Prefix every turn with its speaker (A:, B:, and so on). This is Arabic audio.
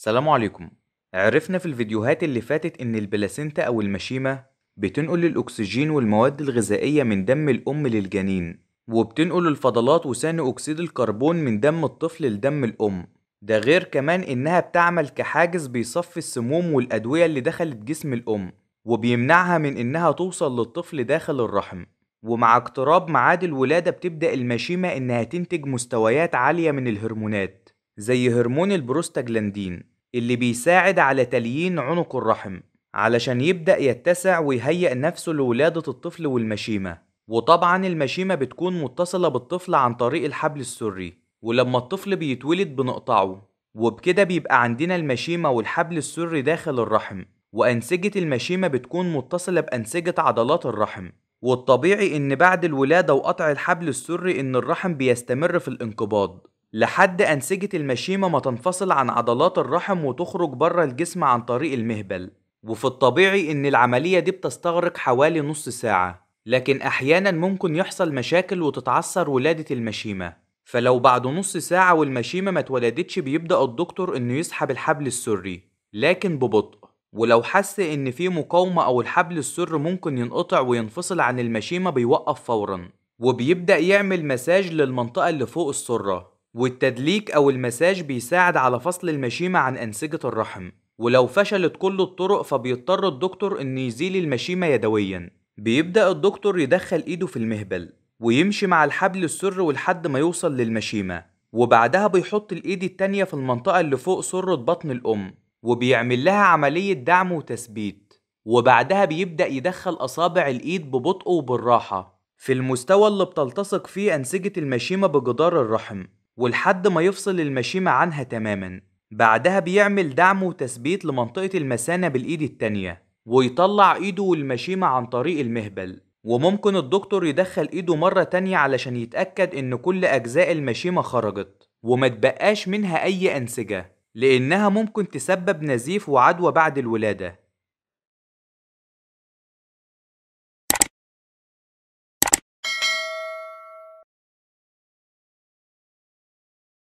A: السلام عليكم عرفنا في الفيديوهات اللي فاتت ان البلاسينتا او المشيمة بتنقل الاكسجين والمواد الغذائية من دم الام للجنين وبتنقل الفضلات وثاني اكسيد الكربون من دم الطفل لدم الام ده غير كمان انها بتعمل كحاجز بيصفي السموم والادوية اللي دخلت جسم الام وبيمنعها من انها توصل للطفل داخل الرحم ومع اقتراب معاد الولادة بتبدأ المشيمة انها تنتج مستويات عالية من الهرمونات زي هرمون البروستاجلاندين اللي بيساعد على تليين عنق الرحم علشان يبدأ يتسع ويهيئ نفسه لولادة الطفل والمشيمة وطبعا المشيمة بتكون متصلة بالطفل عن طريق الحبل السري ولما الطفل بيتولد بنقطعه وبكده بيبقى عندنا المشيمة والحبل السري داخل الرحم وأنسجة المشيمة بتكون متصلة بأنسجة عضلات الرحم والطبيعي إن بعد الولادة وقطع الحبل السري إن الرحم بيستمر في الانقباض لحد أنسجة المشيمة ما تنفصل عن عضلات الرحم وتخرج بره الجسم عن طريق المهبل وفي الطبيعي إن العملية دي بتستغرق حوالي نص ساعة لكن أحيانا ممكن يحصل مشاكل وتتعثر ولادة المشيمة فلو بعد نص ساعة والمشيمة ما اتولدتش بيبدأ الدكتور إنه يسحب الحبل السري لكن ببطء ولو حس إن في مقاومة أو الحبل السر ممكن ينقطع وينفصل عن المشيمة بيوقف فورا وبيبدأ يعمل مساج للمنطقة اللي فوق السرة والتدليك أو المساج بيساعد على فصل المشيمة عن أنسجة الرحم ولو فشلت كل الطرق فبيضطر الدكتور إنه يزيل المشيمة يدويا بيبدأ الدكتور يدخل إيده في المهبل ويمشي مع الحبل السر ولحد ما يوصل للمشيمة وبعدها بيحط الإيد التانية في المنطقة اللي فوق سرة بطن الأم وبيعمل لها عملية دعم وتثبيت وبعدها بيبدأ يدخل أصابع الإيد ببطء وبالراحة في المستوى اللي بتلتصق فيه أنسجة المشيمة بجدار الرحم ولحد ما يفصل المشيمة عنها تماما بعدها بيعمل دعم وتثبيت لمنطقة المثانة بالإيد التانية ويطلع إيده والمشيمة عن طريق المهبل وممكن الدكتور يدخل إيده مرة تانية علشان يتأكد إن كل أجزاء المشيمة خرجت وما تبقاش منها أي أنسجة لأنها ممكن تسبب نزيف وعدوى بعد الولادة